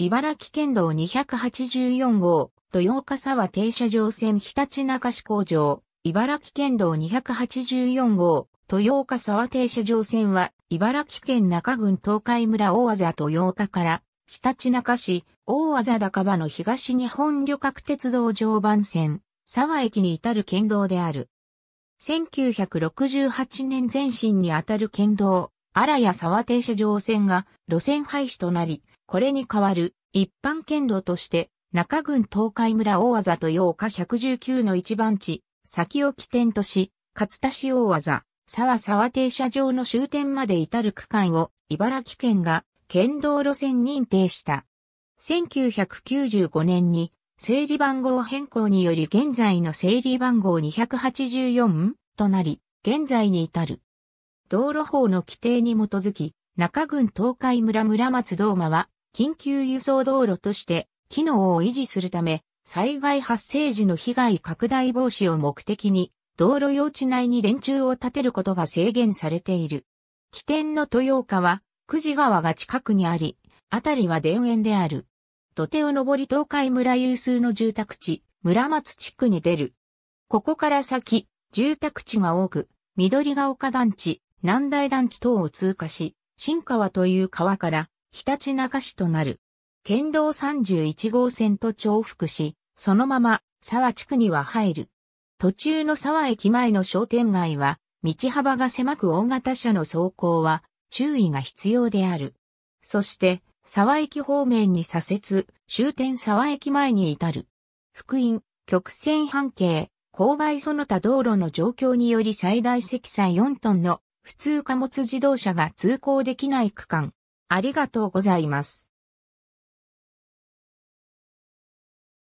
茨城県道284号、豊岡沢停車場線ひたちなか市工場、茨城県道284号、豊岡沢停車場線は、茨城県中郡東海村大技豊岡から、ひたちなか市、大技高場の東日本旅客鉄道常磐線、沢駅に至る県道である。1968年前身にあたる県道、荒谷沢停車場線が路線廃止となり、これに代わる一般県道として中郡東海村大技と八日119の一番地、先を起点とし、勝田市大技、沢沢停車場の終点まで至る区間を茨城県が県道路線認定した。1995年に整理番号変更により現在の整理番号284となり、現在に至る。道路法の規定に基づき、中郡東海村村松道馬は緊急輸送道路として機能を維持するため、災害発生時の被害拡大防止を目的に、道路用地内に電柱を建てることが制限されている。起点の豊岡は、久慈川が近くにあり、あたりは田園である。土手を登り東海村有数の住宅地、村松地区に出る。ここから先、住宅地が多く、緑が丘団地、南大団地等を通過し、新川という川から北た中市となる。県道31号線と重複し、そのまま沢地区には入る。途中の沢駅前の商店街は、道幅が狭く大型車の走行は注意が必要である。そして、沢駅方面に左折、終点沢駅前に至る。福音、曲線半径、郊外その他道路の状況により最大積載4トンの普通貨物自動車が通行できない区間、ありがとうございます。